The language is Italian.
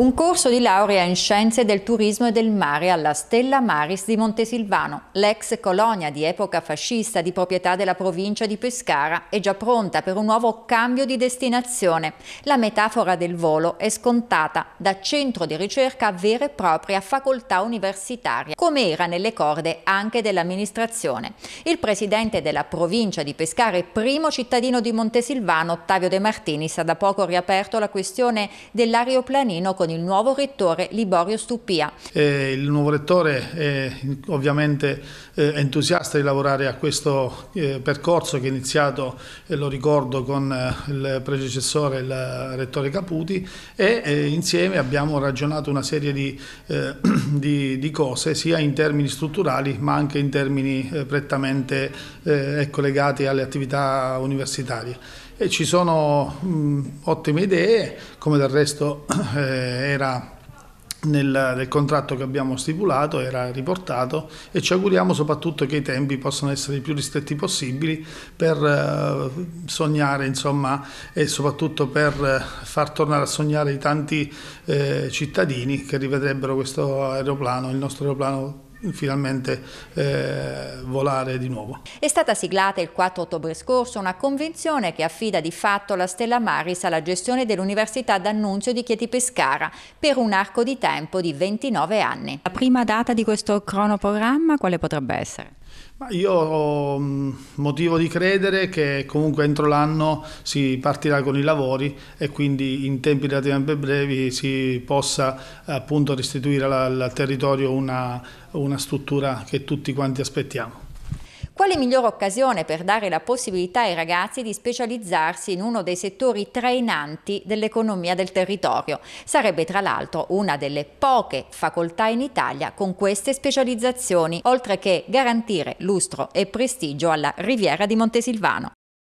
un corso di laurea in scienze del turismo e del mare alla Stella Maris di Montesilvano, l'ex colonia di epoca fascista di proprietà della provincia di Pescara, è già pronta per un nuovo cambio di destinazione. La metafora del volo è scontata da centro di ricerca a vera e propria facoltà universitaria, come era nelle corde anche dell'amministrazione. Il presidente della provincia di Pescara e primo cittadino di Montesilvano, Ottavio De Martini, sa da poco riaperto la questione dell'aeroplanino con con il nuovo rettore Liborio Stupia. Eh, il nuovo rettore è ovviamente eh, entusiasta di lavorare a questo eh, percorso che è iniziato, lo ricordo, con eh, il predecessore, il rettore Caputi e insieme abbiamo ragionato una serie di, di, di cose sia in termini strutturali ma anche in termini prettamente ecco, legati alle attività universitarie e ci sono mh, mm, ottime idee, come del resto eh, era nel, nel, contratto che abbiamo stipulato, era riportato e ci auguriamo soprattutto che i tempi possano essere i più ristretti possibili per eh, sognare insomma, e soprattutto per eh, far tornare a sognare i tanti eh, cittadini che rivedrebbero questo aeroplano, il nostro aeroplano finalmente eh, volare di nuovo. È stata siglata il 4 ottobre scorso una convenzione che affida di fatto la Stella Maris alla gestione dell'Università d'Annunzio di Chieti Pescara per un arco di tempo di 29 anni. La prima data di questo cronoprogramma quale potrebbe essere? Ma io ho mm, motivo di credere che comunque entro l'anno si partirà con i lavori e quindi in tempi relativamente brevi si possa appunto restituire al territorio una, una struttura che tutti quanti aspettiamo. Quale migliore occasione per dare la possibilità ai ragazzi di specializzarsi in uno dei settori trainanti dell'economia del territorio? Sarebbe tra l'altro una delle poche facoltà in Italia con queste specializzazioni, oltre che garantire lustro e prestigio alla riviera di Montesilvano.